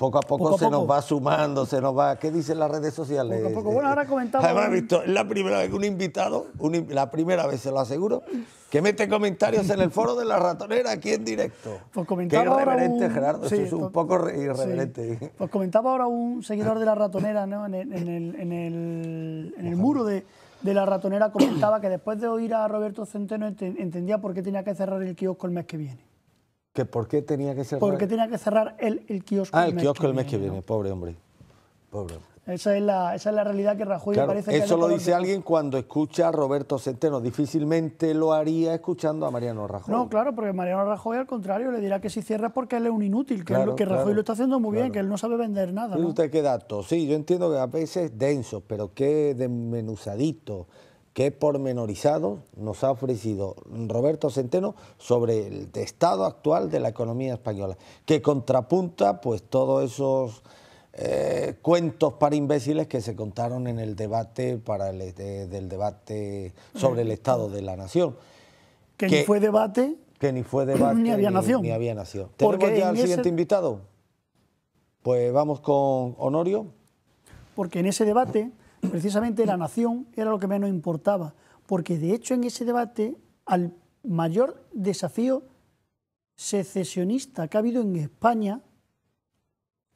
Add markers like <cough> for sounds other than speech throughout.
Poco a poco, se nos va sumando, se nos va. ¿Qué dicen las redes sociales? Poco a poco. Bueno, ahora comentamos. Además, es la primera vez que un invitado, la primera vez se lo aseguro, que mete comentarios en el foro de la ratonera aquí en directo. <laughs> Pues comentaba Gerardo, poco irreverente. Pues comentaba ahora un seguidor de la ratonera, ¿no? En el, muro de, de la ratonera comentaba que después de oír a Roberto Centeno entendía por qué tenía que cerrar el kiosco el mes que viene. ¿Por qué tenía que cerrar? Porque tenía que cerrar el, el kiosco. Ah, el, kiosco el mes que viene, pobre hombre. Pobre Esa es, la, es la realidad que Rajoy parece que Eso lo dice alguien cuando escucha a Roberto Centeno. Difícilmente lo haría escuchando a Mariano Rajoy. No, claro, porque Mariano Rajoy, al contrario, le dirá que si cierra porque él es un inútil, que, que Rajoy lo está haciendo muy bien, que él no sabe vender nada. usted qué dato? Sí, yo entiendo que a veces denso, pero qué desmenuzadito que pormenorizado nos ha ofrecido Roberto Centeno sobre el estado actual de la economía española, que contrapunta pues todos esos eh, cuentos para imbéciles que se contaron en el debate del debate sobre el estado de la nación. Que, ni fue debate. Que ni fue <clears throat> debate. Ni había nación. ¿Tenemos ya al siguiente invitado? Pues vamos con Honorio. Porque en ese debate precisamente la nación era lo que menos importaba, porque de hecho en ese debate al mayor desafío secesionista que ha habido en España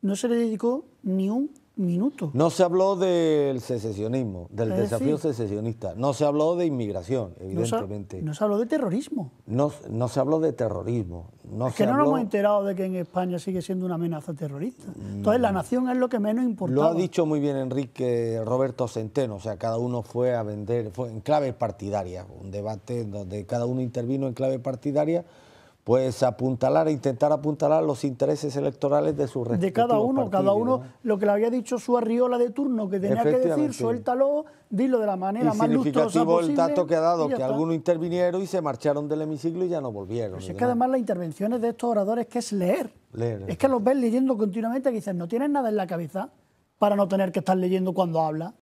no se le dedicó ni un no se habló del secesionismo, del desafío secesionista. No se habló de inmigración, evidentemente. No se, habló de terrorismo. No, no, se habló de terrorismo. No es que no nos hemos enterado de que en España sigue siendo una amenaza terrorista. Entonces la mm. nación es lo que menos importa. Lo ha dicho muy bien Enrique Roberto Centeno. O sea, cada uno fue a vender, fue en clave partidaria, un debate donde cada uno intervino en clave partidaria pues apuntalar, intentar apuntalar los intereses electorales de su respectivos De cada uno, cada uno lo que le había dicho su arriola de turno, que tenía que decir, suéltalo, dilo de la manera más lustrosa el dato que ha dado, que algunos intervinieron y se marcharon del hemiciclo y ya no volvieron. es que además las intervenciones de estos oradores que es leer. es que los ves leyendo continuamente que dices, no tienes nada en la cabeza para no tener que estar leyendo cuando habla.